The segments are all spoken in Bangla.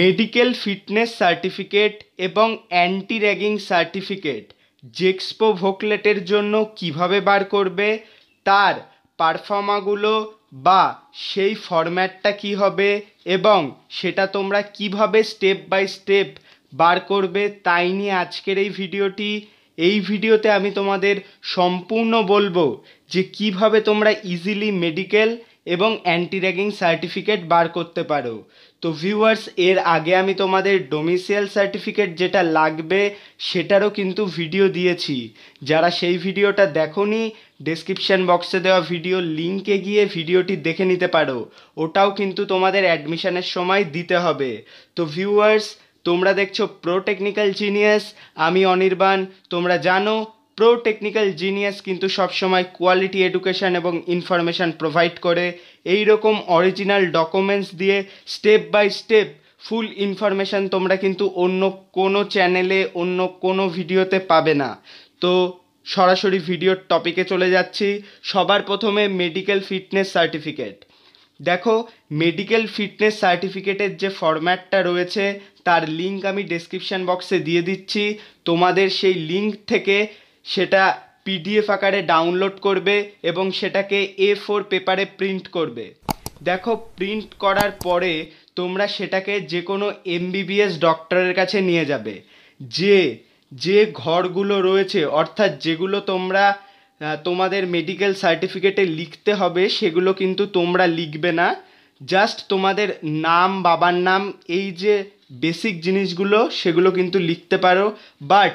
মেডিকেল ফিটনেস সার্টিফিকেট এবং অ্যান্টি র্যাগিং সার্টিফিকেট জেক্সপো ভোকলেটের জন্য কীভাবে বার করবে তার পারফর্মাগুলো বা সেই ফরম্যাটটা কী হবে এবং সেটা তোমরা কিভাবে স্টেপ বাই স্টেপ বার করবে তাই নিয়ে আজকের এই ভিডিওটি এই ভিডিওতে আমি তোমাদের সম্পূর্ণ বলবো যে কিভাবে তোমরা ইজিলি মেডিকেল এবং অ্যান্টি র্যাগিং সার্টিফিকেট বার করতে পারো তো ভিউয়ার্স এর আগে আমি তোমাদের ডোমিসিয়াল সার্টিফিকেট যেটা লাগবে সেটারও কিন্তু ভিডিও দিয়েছি যারা সেই ভিডিওটা দেখোনি ডেসক্রিপশান বক্সে দেওয়া ভিডিও লিঙ্কে গিয়ে ভিডিওটি দেখে নিতে পারো ওটাও কিন্তু তোমাদের অ্যাডমিশানের সময় দিতে হবে তো ভিউয়ার্স তোমরা দেখছো প্রো টেকনিক্যাল জিনিয়াস আমি অনির্বাণ তোমরা জানো প্রো টেকনিক্যাল জিনিয়াস কিন্তু সবসময় কোয়ালিটি এডুকেশান এবং ইনফরমেশান প্রোভাইড করে এই রকম অরিজিনাল ডকুমেন্টস দিয়ে step by step full information তোমরা কিন্তু অন্য কোনো চ্যানেলে অন্য কোনো ভিডিওতে পাবে না তো সরাসরি ভিডিওর টপিকে চলে যাচ্ছি সবার প্রথমে মেডিকেল ফিটনেস সার্টিফিকেট দেখো মেডিকেল ফিটনেস সার্টিফিকেটের যে ফরম্যাটটা রয়েছে তার লিঙ্ক আমি ডেসক্রিপশান বক্সে দিয়ে দিচ্ছি তোমাদের সেই লিঙ্ক থেকে সেটা পিডিএফ আকারে ডাউনলোড করবে এবং সেটাকে এ ফোর পেপারে প্রিন্ট করবে দেখো প্রিন্ট করার পরে তোমরা সেটাকে যে কোনো এমবিবিএস ডক্টরের কাছে নিয়ে যাবে যে যে ঘরগুলো রয়েছে অর্থাৎ যেগুলো তোমরা তোমাদের মেডিকেল সার্টিফিকেটে লিখতে হবে সেগুলো কিন্তু তোমরা লিখবে না জাস্ট তোমাদের নাম বাবার নাম এই যে বেসিক জিনিসগুলো সেগুলো কিন্তু লিখতে পারো বাট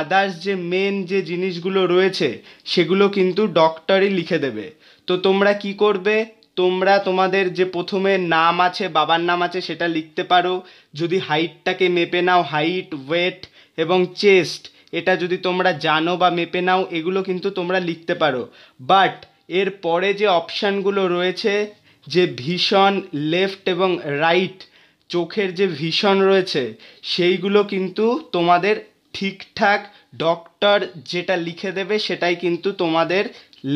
আদার্স যে মেন যে জিনিসগুলো রয়েছে সেগুলো কিন্তু ডক্টরই লিখে দেবে তো তোমরা কি করবে তোমরা তোমাদের যে প্রথমে নাম আছে বাবার নাম আছে সেটা লিখতে পারো যদি হাইটটাকে মেপে নাও হাইট ওয়েট এবং চেস্ট এটা যদি তোমরা জানো বা মেপে নাও এগুলো কিন্তু তোমরা লিখতে পারো বাট এর পরে যে অপশানগুলো রয়েছে যে ভীষণ লেফট এবং রাইট চোখের যে ভীষণ রয়েছে সেইগুলো কিন্তু তোমাদের ঠিকঠাক ডক্টর যেটা লিখে দেবে সেটাই কিন্তু তোমাদের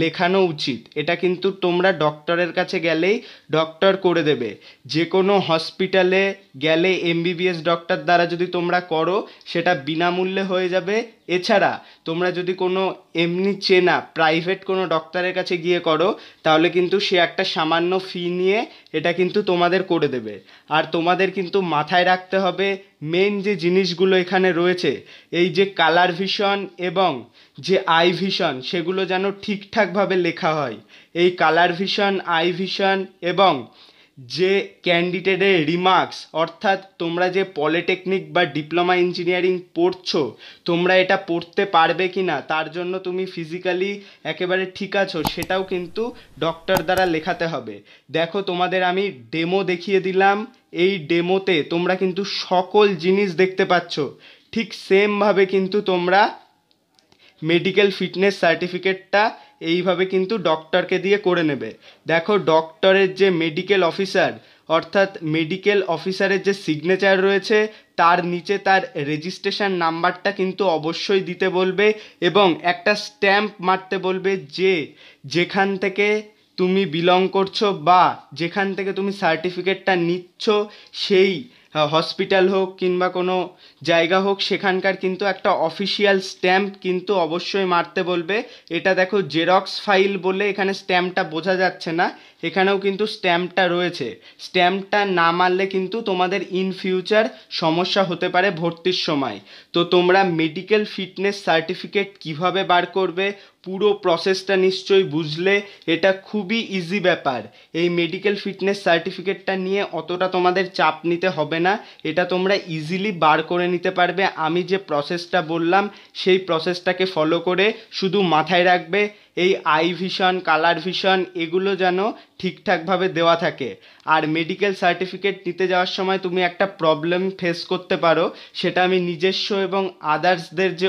লেখানো উচিত এটা কিন্তু তোমরা ডক্টরের কাছে গেলেই ডক্টর করে দেবে যে কোনো হসপিটালে গেলে এমবিবিএস ডক্টর দ্বারা যদি তোমরা করো সেটা বিনামূল্যে হয়ে যাবে এছাড়া তোমরা যদি কোনো এমনি চেনা প্রাইভেট কোনো ডক্টরের কাছে গিয়ে করো তাহলে কিন্তু সে একটা সামান্য ফি নিয়ে এটা কিন্তু তোমাদের করে দেবে আর তোমাদের কিন্তু মাথায় রাখতে হবে মেন যে জিনিসগুলো এখানে রয়েছে এই যে কালার ভিশন এবং যে আই ভিশন সেগুলো যেন ঠিকঠাকভাবে লেখা হয় এই কালার ভিশন আই ভিশন এবং যে ক্যান্ডিডেটের রিমার্কস অর্থাৎ তোমরা যে পলিটেকনিক বা ডিপ্লোমা ইঞ্জিনিয়ারিং পড়ছো তোমরা এটা পড়তে পারবে কি না তার জন্য তুমি ফিজিক্যালি একেবারে ঠিক আছো সেটাও কিন্তু ডক্টর দ্বারা লেখাতে হবে দেখো তোমাদের আমি ডেমো দেখিয়ে দিলাম এই ডেমোতে তোমরা কিন্তু সকল জিনিস দেখতে পাচ্ছ ঠিক সেমভাবে কিন্তু তোমরা মেডিকেল ফিটনেস সার্টিফিকেটটা এইভাবে কিন্তু ডক্টরকে দিয়ে করে নেবে দেখো ডক্টরের যে মেডিকেল অফিসার অর্থাৎ মেডিকেল অফিসারের যে সিগনেচার রয়েছে তার নিচে তার রেজিস্ট্রেশন নাম্বারটা কিন্তু অবশ্যই দিতে বলবে এবং একটা স্ট্যাম্প মারতে বলবে যে যেখান থেকে তুমি বিলং করছো বা যেখান থেকে তুমি সার্টিফিকেটটা নিচ্ছ সেই হসপিটাল হোক কিংবা কোনো জায়গা হোক সেখানকার কিন্তু একটা অফিসিয়াল স্ট্যাম্প কিন্তু অবশ্যই মারতে বলবে এটা দেখো জেরক্স ফাইল বলে এখানে স্ট্যাম্পটা বোঝা যাচ্ছে না এখানেও কিন্তু স্ট্যাম্পটা রয়েছে স্ট্যাম্পটা না মারলে কিন্তু তোমাদের ইন ফিউচার সমস্যা হতে পারে ভর্তির সময় তো তোমরা মেডিকেল ফিটনেস সার্টিফিকেট কিভাবে বার করবে পুরো প্রসেসটা নিশ্চয়ই বুঝলে এটা খুবই ইজি ব্যাপার এই মেডিকেল ফিটনেস সার্টিফিকেটটা নিয়ে অতটা তোমাদের চাপ নিতে হবে না এটা তোমরা ইজিলি বার করে নিতে পারবে আমি যে প্রসেসটা বললাম সেই প্রসেসটাকে ফলো করে শুধু মাথায় রাখবে এই আই ভিশন কালার ভিশন এগুলো যেন ঠিকঠাকভাবে দেওয়া থাকে আর মেডিকেল সার্টিফিকেট নিতে যাওয়ার সময় তুমি একটা প্রবলেম ফেস করতে পারো সেটা আমি নিজস্ব এবং আদার্সদের যে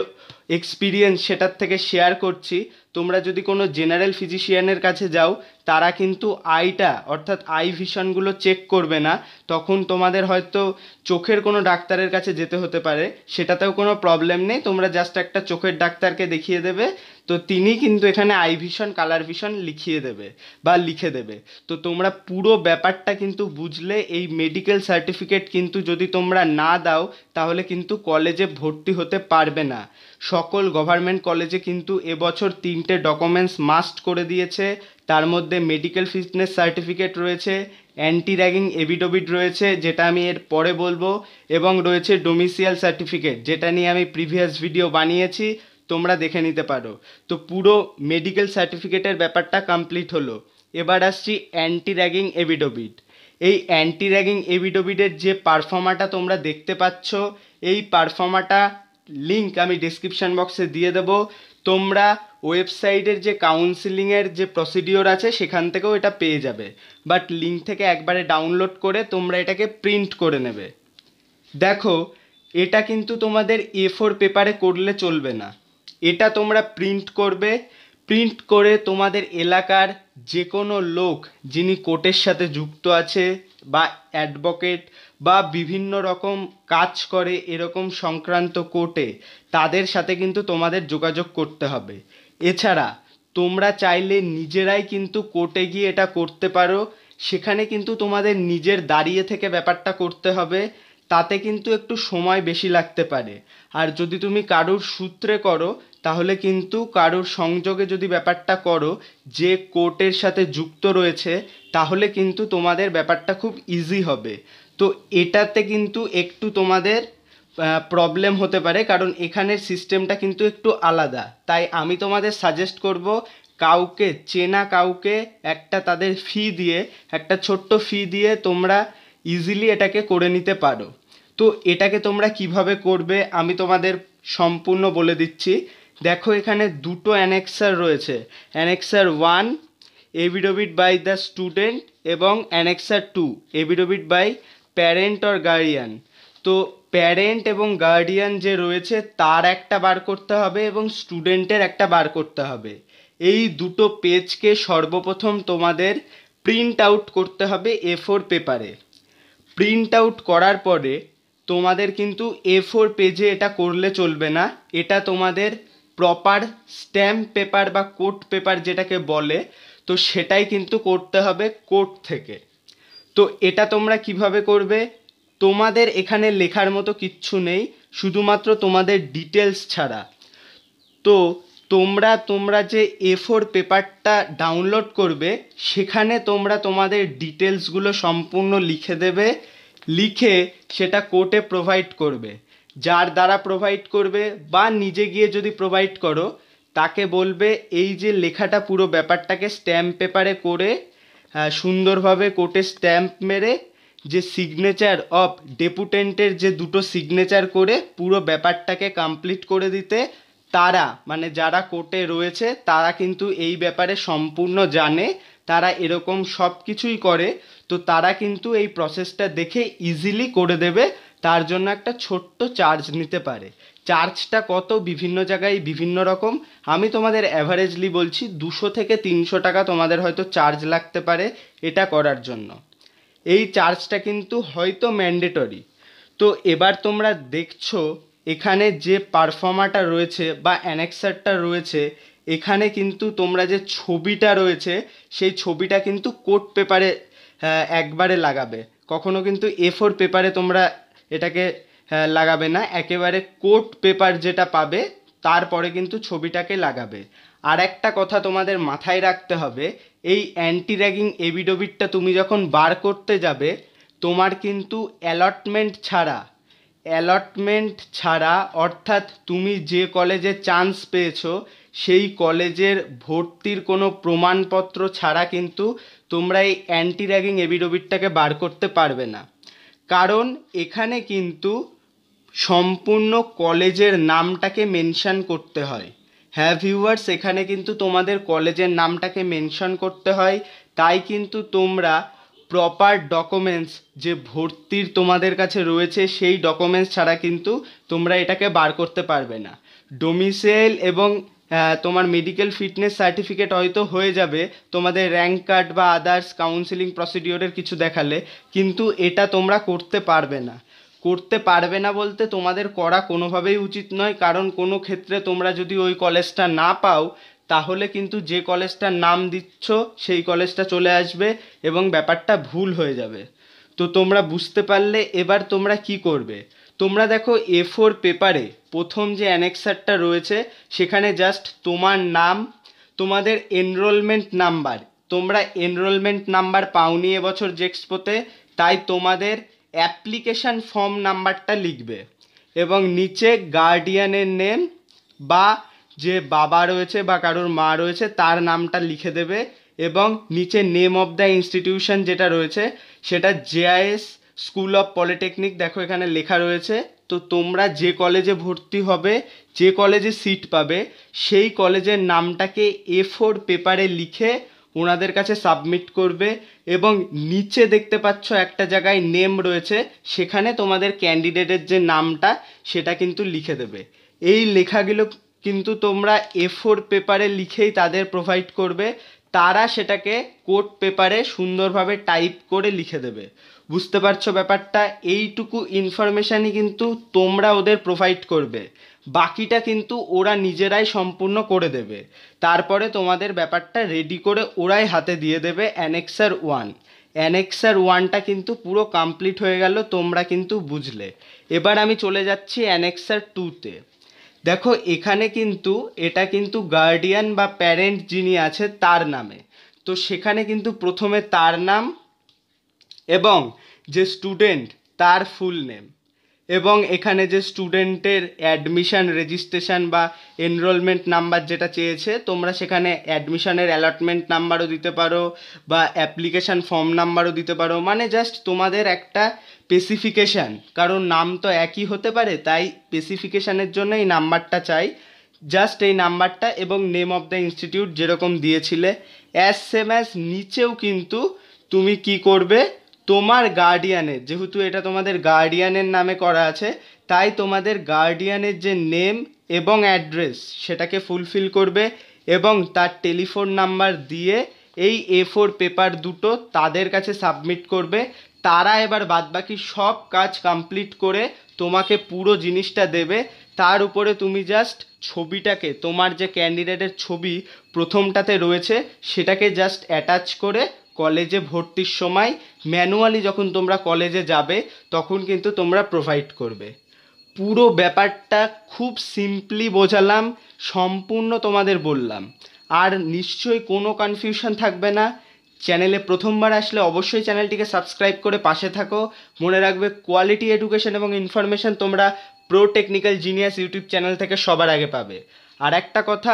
এক্সপিরিয়েন্স সেটার থেকে শেয়ার করছি তোমরা যদি কোনো জেনারেল ফিজিশিয়ানের কাছে যাও তারা কিন্তু আইটা অর্থাৎ আই ভিশনগুলো চেক করবে না তখন তোমাদের হয়তো চোখের কোনো ডাক্তারের কাছে যেতে হতে পারে সেটাতেও কোনো প্রবলেম নেই তোমরা জাস্ট একটা চোখের ডাক্তারকে দেখিয়ে দেবে তো তিনি কিন্তু এখানে আই ভিশন কালার ভিশন লিখিয়ে দেবে বা লিখে দেবে তো তোমরা পুরো ব্যাপারটা কিন্তু বুঝলে এই মেডিকেল সার্টিফিকেট কিন্তু যদি তোমরা না দাও তাহলে কিন্তু কলেজে ভর্তি হতে পারবে না সকল গভর্নমেন্ট কলেজে কিন্তু এবছর তিনটে ডকুমেন্টস মাস্ট করে দিয়েছে তার মধ্যে মেডিকেল ফিটনেস সার্টিফিকেট রয়েছে অ্যান্টি র্যাগিং এভিডোভিড রয়েছে যেটা আমি এর পরে বলবো এবং রয়েছে ডোমিসিয়াল সার্টিফিকেট যেটা নিয়ে আমি প্রিভিয়াস ভিডিও বানিয়েছি তোমরা দেখে নিতে পারো তো পুরো মেডিকেল সার্টিফিকেটের ব্যাপারটা কমপ্লিট হলো এবার আসছি অ্যান্টি র্যাগিং এভিডোভিড এই অ্যান্টি র্যাগিং এভিডোভিডের যে পারফর্মাটা তোমরা দেখতে পাচ্ছ এই পারফর্মাটা লিঙ্ক আমি ডিসক্রিপশান বক্সে দিয়ে দেবো তোমরা ওয়েবসাইটের যে কাউন্সিলিংয়ের যে প্রসিডিওর আছে সেখান থেকেও এটা পেয়ে যাবে বাট লিঙ্ক থেকে একবারে ডাউনলোড করে তোমরা এটাকে প্রিন্ট করে নেবে দেখো এটা কিন্তু তোমাদের এ ফোর পেপারে করলে চলবে না এটা তোমরা প্রিন্ট করবে প্রিন্ট করে তোমাদের এলাকার যে কোনো লোক যিনি কোর্টের সাথে যুক্ত আছে বা অ্যাডভোকেট বা বিভিন্ন রকম কাজ করে এরকম সংক্রান্ত কোর্টে তাদের সাথে কিন্তু তোমাদের যোগাযোগ করতে হবে এছাড়া তোমরা চাইলে নিজেরাই কিন্তু কোর্টে গিয়ে এটা করতে পারো সেখানে কিন্তু তোমাদের নিজের দাঁড়িয়ে থেকে ব্যাপারটা করতে হবে তাতে কিন্তু একটু সময় বেশি লাগতে পারে আর যদি তুমি কারুর সূত্রে করো তাহলে কিন্তু কারোর সংযোগে যদি ব্যাপারটা করো যে কোর্টের সাথে যুক্ত রয়েছে তাহলে কিন্তু তোমাদের ব্যাপারটা খুব ইজি হবে তো এটাতে কিন্তু একটু তোমাদের প্রবলেম হতে পারে কারণ এখানের সিস্টেমটা কিন্তু একটু আলাদা তাই আমি তোমাদের সাজেস্ট করব কাউকে চেনা কাউকে একটা তাদের ফি দিয়ে একটা ছোট্ট ফি দিয়ে তোমরা ইজিলি এটাকে করে নিতে পারো তো এটাকে তোমরা কিভাবে করবে আমি তোমাদের সম্পূর্ণ বলে দিচ্ছি দেখো এখানে দুটো অ্যানেক্সার রয়েছে annexure one affidavit by the student এবং annexure two affidavit by parent or guardian তো প্যারেন্ট এবং গার্ডিয়ান যে রয়েছে তার একটা বার করতে হবে এবং স্টুডেন্টের একটা বার করতে হবে এই দুটো পেজকে সর্বপ্রথম তোমাদের প্রিন্ট আউট করতে হবে এ ফোর পেপারে প্রিন্ট আউট করার পরে তোমাদের কিন্তু এ ফোর পেজে এটা করলে চলবে না এটা তোমাদের প্রপার স্ট্যাম্প পেপার বা কোর্ট পেপার যেটাকে বলে তো সেটাই কিন্তু করতে হবে কোর্ট থেকে তো এটা তোমরা কিভাবে করবে তোমাদের এখানে লেখার মতো কিচ্ছু নেই শুধুমাত্র তোমাদের ডিটেলস ছাড়া তো তোমরা তোমরা যে এ ফোর পেপারটা ডাউনলোড করবে সেখানে তোমরা তোমাদের ডিটেলসগুলো সম্পূর্ণ লিখে দেবে লিখে সেটা কোর্টে প্রোভাইড করবে যার দ্বারা প্রোভাইড করবে বা নিজে গিয়ে যদি প্রোভাইড করো তাকে বলবে এই যে লেখাটা পুরো ব্যাপারটাকে স্ট্যাম্প পেপারে করে সুন্দরভাবে কোর্টে স্ট্যাম্প মেরে যে সিগনেচার অফ ডেপুটেন্টের যে দুটো সিগনেচার করে পুরো ব্যাপারটাকে কমপ্লিট করে দিতে তারা মানে যারা কোর্টে রয়েছে তারা কিন্তু এই ব্যাপারে সম্পূর্ণ জানে তারা এরকম সব কিছুই করে তো তারা কিন্তু এই প্রসেসটা দেখে ইজিলি করে দেবে তার জন্য একটা ছোট্ট চার্জ নিতে পারে চার্জটা কত বিভিন্ন জায়গায় বিভিন্ন রকম আমি তোমাদের অ্যাভারেজলি বলছি দুশো থেকে তিনশো টাকা তোমাদের হয়তো চার্জ লাগতে পারে এটা করার জন্য এই চার্জটা কিন্তু হয়তো ম্যান্ডেটরি তো এবার তোমরা দেখছো এখানে যে পারফর্মাটা রয়েছে বা অ্যানেক্সারটা রয়েছে এখানে কিন্তু তোমরা যে ছবিটা রয়েছে সেই ছবিটা কিন্তু কোট পেপারে একবারে লাগাবে কখনো কিন্তু এ ফোর পেপারে তোমরা এটাকে হ্যাঁ, লাগাবে না একেবারে কোট পেপার যেটা পাবে তারপরে কিন্তু ছবিটাকে লাগাবে আর একটা কথা তোমাদের মাথায় রাখতে হবে এই অ্যান্টি র্যাগিং এবিডোবিটটা তুমি যখন বার করতে যাবে তোমার কিন্তু অ্যালটমেন্ট ছাড়া অ্যালটমেন্ট ছাড়া অর্থাৎ তুমি যে কলেজে চান্স পেয়েছো সেই কলেজের ভর্তির কোনো প্রমাণপত্র ছাড়া কিন্তু তোমরা এই অ্যান্টি র্যাগিং এবিডোবিটটাকে বার করতে পারবে না কারণ এখানে কিন্তু সম্পূর্ণ কলেজের নামটাকে মেনশান করতে হয় হ্যাঁ ভিউয়ার্স এখানে কিন্তু তোমাদের কলেজের নামটাকে মেনশন করতে হয় তাই কিন্তু তোমরা প্রপার ডকুমেন্টস যে ভর্তির তোমাদের কাছে রয়েছে সেই ডকুমেন্টস ছাড়া কিন্তু তোমরা এটাকে বার করতে পারবে না ডোমিসেল এবং তোমার মেডিকেল ফিটনেস সার্টিফিকেট হয়তো হয়ে যাবে তোমাদের র্যাঙ্ক কার্ড বা আদার্স কাউন্সিলিং প্রসিডিওরের কিছু দেখালে কিন্তু এটা তোমরা করতে পারবে না করতে পারবে না বলতে তোমাদের করা কোনোভাবেই উচিত নয় কারণ কোনো ক্ষেত্রে তোমরা যদি ওই কলেজটা না পাও তাহলে কিন্তু যে কলেজটার নাম দিচ্ছ সেই কলেজটা চলে আসবে এবং ব্যাপারটা ভুল হয়ে যাবে তো তোমরা বুঝতে পারলে এবার তোমরা কি করবে তোমরা দেখো এ ফোর পেপারে প্রথম যে অ্যানেক্সারটা রয়েছে সেখানে জাস্ট তোমার নাম তোমাদের এনরোলমেন্ট নাম্বার তোমরা এনরোলমেন্ট নাম্বার পাওনি এবছর জেক্সপোতে তাই তোমাদের অ্যাপ্লিকেশান ফর্ম নাম্বারটা লিখবে এবং নিচে গার্ডিয়ানের নেম বা যে বাবা রয়েছে বা কারোর মা রয়েছে তার নামটা লিখে দেবে এবং নিচে নেম অফ দ্য ইনস্টিটিউশন যেটা রয়েছে সেটা জেআইএস স্কুল অফ পলিটেকনিক দেখো এখানে লেখা রয়েছে তো তোমরা যে কলেজে ভর্তি হবে যে কলেজে সিট পাবে সেই কলেজের নামটাকে এ ফোর পেপারে লিখে ওনাদের কাছে সাবমিট করবে এবং নিচে দেখতে পাচ্ছ একটা জায়গায় নেম রয়েছে সেখানে তোমাদের ক্যান্ডিডেটের যে নামটা সেটা কিন্তু লিখে দেবে এই লেখাগুলো কিন্তু তোমরা এ ফোর পেপারে লিখেই তাদের প্রোভাইড করবে তারা সেটাকে কোট পেপারে সুন্দরভাবে টাইপ করে লিখে দেবে বুঝতে পারছো ব্যাপারটা এইটুকু ইনফরমেশানই কিন্তু তোমরা ওদের প্রোভাইড করবে বাকিটা কিন্তু ওরা নিজেরাই সম্পূর্ণ করে দেবে তারপরে তোমাদের ব্যাপারটা রেডি করে ওরাই হাতে দিয়ে দেবে অ্যানেক্সার ওয়ান অ্যানেক্সার ওয়ানটা কিন্তু পুরো কমপ্লিট হয়ে গেল তোমরা কিন্তু বুঝলে এবার আমি চলে যাচ্ছি অ্যানেক্সার টুতে দেখো এখানে কিন্তু এটা কিন্তু গার্ডিয়ান বা প্যারেন্ট যিনি আছে তার নামে তো সেখানে কিন্তু প্রথমে তার নাম এবং যে স্টুডেন্ট তার ফুল নেম এবং এখানে যে স্টুডেন্টের অ্যাডমিশান রেজিস্ট্রেশন বা এনরোলমেন্ট নাম্বার যেটা চেয়েছে তোমরা সেখানে অ্যাডমিশানের অ্যালটমেন্ট নাম্বারও দিতে পারো বা অ্যাপ্লিকেশান ফর্ম নাম্বারও দিতে পারো মানে জাস্ট তোমাদের একটা স্পেসিফিকেশান কারণ নাম তো একই হতে পারে তাই স্পেসিফিকেশানের জন্য এই নাম্বারটা চাই জাস্ট এই নাম্বারটা এবং নেম অফ দ্য ইনস্টিটিউট যেরকম দিয়েছিলে অ্যাজ সেম অ্যাজ নিচেও কিন্তু তুমি কি করবে তোমার গার্ডিয়ানের যেহেতু এটা তোমাদের গার্ডিয়ানের নামে করা আছে তাই তোমাদের গার্ডিয়ানের যে নেম এবং অ্যাড্রেস সেটাকে ফুলফিল করবে এবং তার টেলিফোন নাম্বার দিয়ে এই এ ফোর পেপার দুটো তাদের কাছে সাবমিট করবে তারা এবার বাদবাকি সব কাজ কমপ্লিট করে তোমাকে পুরো জিনিসটা দেবে তার উপরে তুমি জাস্ট ছবিটাকে তোমার যে ক্যান্ডিডেটের ছবি প্রথমটাতে রয়েছে সেটাকে জাস্ট অ্যাটাচ করে কলেজে ভর্তির সময় ম্যানুয়ালি যখন তোমরা কলেজে যাবে তখন কিন্তু তোমরা প্রোভাইড করবে পুরো ব্যাপারটা খুব সিম্পলি বোঝালাম সম্পূর্ণ তোমাদের বললাম আর নিশ্চয়ই কোনো কনফিউশন থাকবে না চ্যানেলে প্রথমবার আসলে অবশ্যই চ্যানেলটিকে সাবস্ক্রাইব করে পাশে থাকো মনে রাখবে কোয়ালিটি এডুকেশন এবং ইনফরমেশান তোমরা pro technical genius YouTube channel থেকে সবার আগে পাবে আর একটা কথা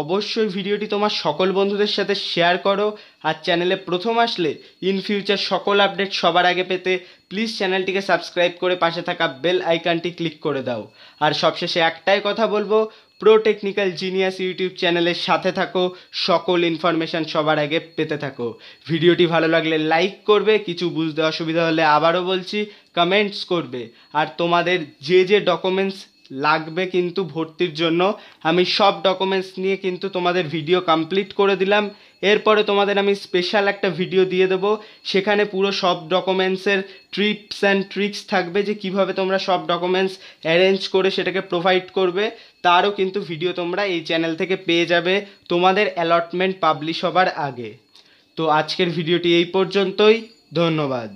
অবশ্যই ভিডিওটি তোমার সকল বন্ধুদের সাথে শেয়ার করো আর চ্যানেলে প্রথম আসলে ইন ফিউচার সকল আপডেট সবার আগে পেতে প্লিজ চ্যানেলটিকে সাবস্ক্রাইব করে পাশে থাকা বেল আইকনটি ক্লিক করে দাও আর সবশেষে একটাই কথা বলবো প্রো টেকনিক্যাল জিনিয়াস ইউটিউব চ্যানেলের সাথে থাকো সকল ইনফরমেশান সবার আগে পেতে থাকো ভিডিওটি ভালো লাগলে লাইক করবে কিছু বুঝতে অসুবিধা হলে আবারও বলছি কমেন্টস করবে আর তোমাদের যে যে ডকুমেন্টস লাগবে কিন্তু ভর্তির জন্য আমি সব ডকুমেন্টস নিয়ে কিন্তু তোমাদের ভিডিও কমপ্লিট করে দিলাম এরপরে তোমাদের আমি স্পেশাল একটা ভিডিও দিয়ে দেব সেখানে পুরো সব ডকুমেন্টসের ট্রিপস অ্যান্ড ট্রিক্স থাকবে যে কিভাবে তোমরা সব ডকুমেন্টস অ্যারেঞ্জ করে সেটাকে প্রোভাইড করবে তারও কিন্তু ভিডিও তোমরা এই চ্যানেল থেকে পেয়ে যাবে তোমাদের অ্যালটমেন্ট পাবলিশ হবার আগে তো আজকের ভিডিওটি এই পর্যন্তই ধন্যবাদ